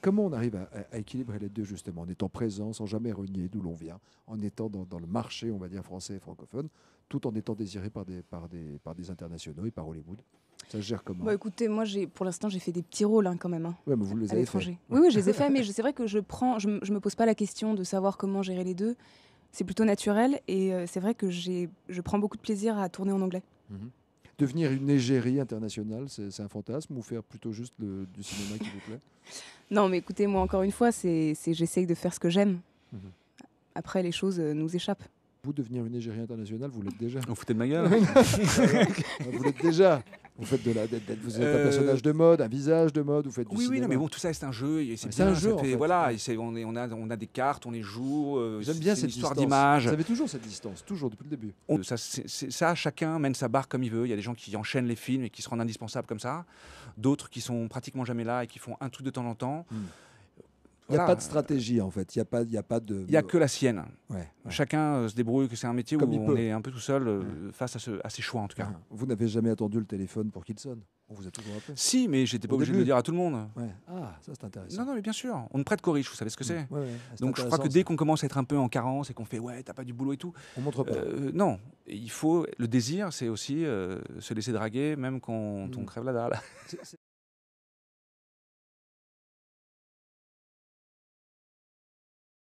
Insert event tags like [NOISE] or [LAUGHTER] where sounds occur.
Comment on arrive à, équilibrer les deux, justement, en étant présent, sans jamais renier d'où l'on vient, en étant dans, le marché, on va dire, français et francophone, tout en étant désiré par des, internationaux et par Hollywood ça se gère comment bah, Écoutez, moi, pour l'instant, j'ai fait des petits rôles hein, quand même. Hein, mais vous les avez fait. Oui, oui, je les ai [LAUGHS] faits, mais c'est vrai que je prends, je, me pose pas la question de savoir comment gérer les deux. C'est plutôt naturel et euh, c'est vrai que je prends beaucoup de plaisir à tourner en anglais. Mhm devenir une égérie internationale, c'est un fantasme ou faire plutôt juste du cinéma qui vous plaît [LAUGHS] Non, mais écoutez, moi, encore une fois, c'est j'essaye de faire ce que j'aime. Mhm. Après, les choses euh, nous échappent. Vous devenir une égérie internationale, vous l'êtes déjà. Vous foutez de ma gueule [LAUGHS] Vous l'êtes déjà. Vous faites de la, vous êtes un euh, personnage de mode, un visage de mode, vous faites du Oui, oui, mais bon, tout ça, c'est un jeu. C'est un jeu. en fait. Voilà, on, a, on a des cartes, on les joue. J'aime euh, bien cette histoire d'image. Vous avez toujours cette distance, toujours depuis le début. ça, chacun mène sa barre comme il veut. Il y a des gens qui enchaînent les films et qui se rendent indispensables comme ça. D'autres qui sont pratiquement jamais là et qui font un truc de temps en temps. Hmm. Il n'y a pas de stratégie en fait. Il n'y a, pas, a pas de. Il n'y a que la sienne. Ouais, Chacun euh, se débrouille, que c'est un métier où on est un peu tout seul euh, face à, ce, ses choix en tout cas. Ah, vous n'avez jamais attendu le téléphone pour qu'il sonne On vous a toujours appelé Si, mais j'étais pas obligé de le dire à tout le monde. Ah, ça c'est intéressant. Non, non, mais bien sûr. On ne prête qu'aux riches, vous savez ce que mm. c'est. Donc je crois que dès qu'on commence à être un peu en carence et qu'on fait ouais, t'as pas du boulot et tout. On montre pas. Euh, non, il faut. Le désir, c'est aussi se laisser draguer même quand on, on mm. crève la dalle.